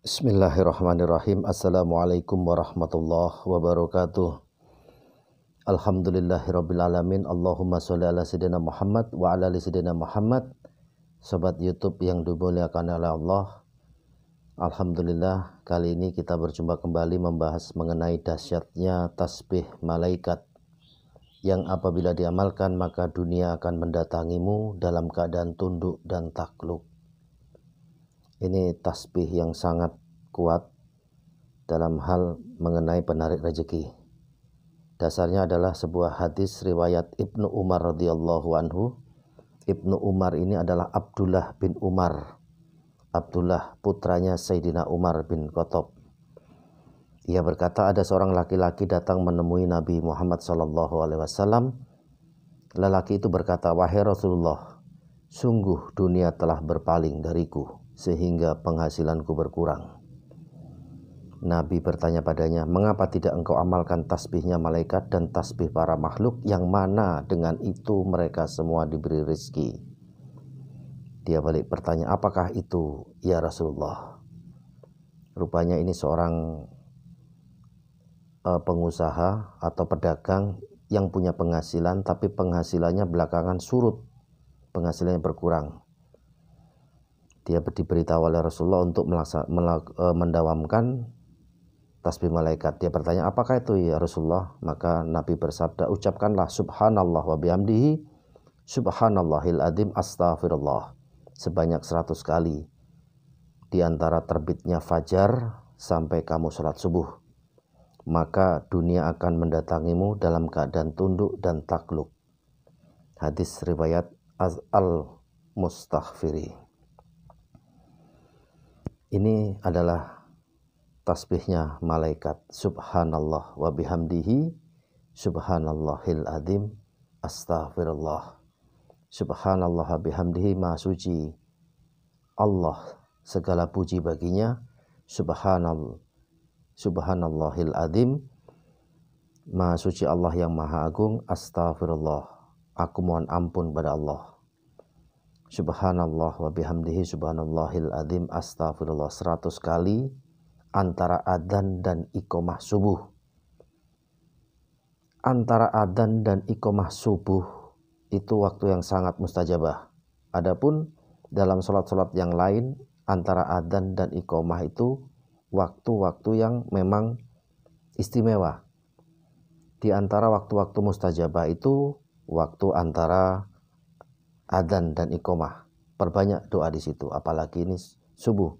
Bismillahirrahmanirrahim. Assalamualaikum warahmatullahi wabarakatuh. Alhamdulillahirabbil alamin. Allahumma sholli ala sayyidina Muhammad wa ala ali sayyidina Muhammad. Sobat YouTube yang dimuliakan oleh Allah. Alhamdulillah kali ini kita berjumpa kembali membahas mengenai dahsyatnya tasbih malaikat yang apabila diamalkan maka dunia akan mendatangimu dalam keadaan tunduk dan takluk. Ini tasbih yang sangat kuat dalam hal mengenai penarik rezeki. Dasarnya adalah sebuah hadis riwayat Ibnu Umar radhiyallahu anhu. Ibnu Umar ini adalah Abdullah bin Umar. Abdullah putranya Sayyidina Umar bin Khattab. Ia berkata ada seorang laki-laki datang menemui Nabi Muhammad saw. Alaihi Wasallam. Lelaki itu berkata, wahai Rasulullah, sungguh dunia telah berpaling dariku sehingga penghasilanku berkurang. Nabi bertanya padanya, "Mengapa tidak engkau amalkan tasbihnya malaikat dan tasbih para makhluk yang mana dengan itu mereka semua diberi rezeki?" Dia balik bertanya, "Apakah itu, ya Rasulullah?" Rupanya ini seorang eh, pengusaha atau pedagang yang punya penghasilan tapi penghasilannya belakangan surut, penghasilannya berkurang dia diberitahu oleh Rasulullah untuk e, mendawamkan tasbih malaikat. Dia bertanya, apakah itu ya Rasulullah? Maka Nabi bersabda, ucapkanlah subhanallah wa bihamdihi subhanallahil adim astaghfirullah sebanyak seratus kali di antara terbitnya fajar sampai kamu sholat subuh. Maka dunia akan mendatangimu dalam keadaan tunduk dan takluk. Hadis riwayat Az al mustahfiri. Ini adalah tasbihnya malaikat. Subhanallah wa bihamdihi subhanallahil azim astaghfirullah. Subhanallah wa bihamdihi ma suci. Allah segala puji baginya. Subhanal. Subhanallahil azim. ma suci Allah yang maha agung. Astaghfirullah. Aku mohon ampun pada Allah. Subhanallah wa bihamdihi subhanallahil azim astagfirullah 100 kali antara adzan dan iqomah subuh. Antara adzan dan iqomah subuh itu waktu yang sangat mustajabah. Adapun dalam salat-salat yang lain antara adzan dan iqomah itu waktu-waktu yang memang istimewa. Di antara waktu-waktu mustajabah itu waktu antara Adan dan Ikomah, Perbanyak doa di situ, apalagi ini subuh.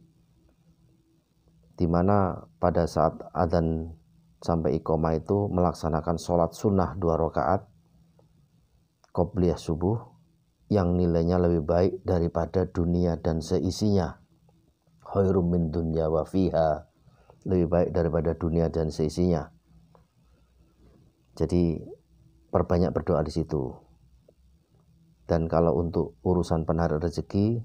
Dimana pada saat Adan sampai Ikomah itu melaksanakan sholat sunnah dua rakaat kopliyah subuh yang nilainya lebih baik daripada dunia dan seisinya. Khairum min dunya wa fiha. Lebih baik daripada dunia dan seisinya. Jadi perbanyak berdoa di situ. Dan kalau untuk urusan penarik rezeki,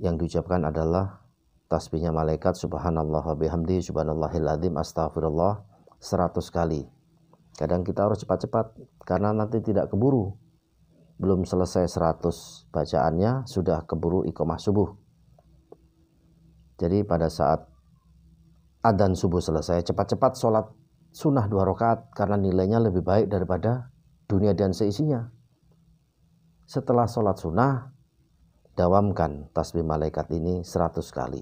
yang diucapkan adalah tasbihnya malaikat subhanallah bihamdi subhanallahil azim astagfirullah 100 kali. Kadang kita harus cepat-cepat karena nanti tidak keburu. Belum selesai 100 bacaannya sudah keburu iqamah subuh. Jadi pada saat adzan subuh selesai cepat-cepat sholat sunnah dua rakaat karena nilainya lebih baik daripada dunia dan seisinya setelah sholat sunnah, dawamkan tasbih malaikat ini 100 kali.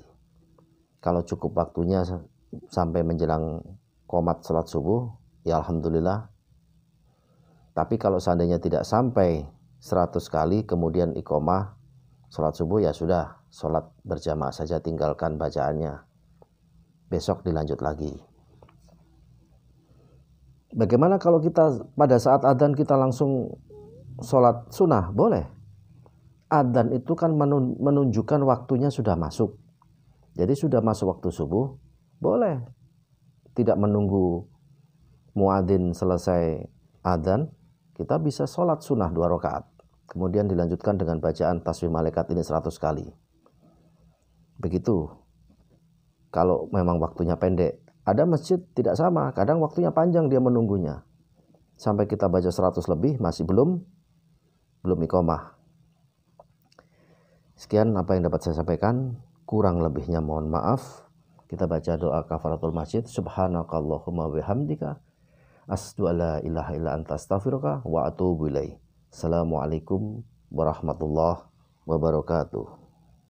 Kalau cukup waktunya sampai menjelang komat sholat subuh, ya Alhamdulillah. Tapi kalau seandainya tidak sampai 100 kali, kemudian ikomah sholat subuh ya sudah, sholat berjamaah saja tinggalkan bacaannya. Besok dilanjut lagi. Bagaimana kalau kita pada saat adzan kita langsung sholat sunnah boleh adzan itu kan menunjukkan waktunya sudah masuk jadi sudah masuk waktu subuh boleh tidak menunggu muadzin selesai adzan kita bisa sholat sunnah dua rakaat kemudian dilanjutkan dengan bacaan tasbih malaikat ini 100 kali begitu kalau memang waktunya pendek ada masjid tidak sama kadang waktunya panjang dia menunggunya sampai kita baca seratus lebih masih belum belum ikomah. Sekian apa yang dapat saya sampaikan. Kurang lebihnya mohon maaf. Kita baca doa kafaratul masjid. Subhanakallahumma bihamdika. Asyhadu ala ilaha ila anta astaghfiruka wa atubu ilaih. Assalamualaikum warahmatullahi wabarakatuh.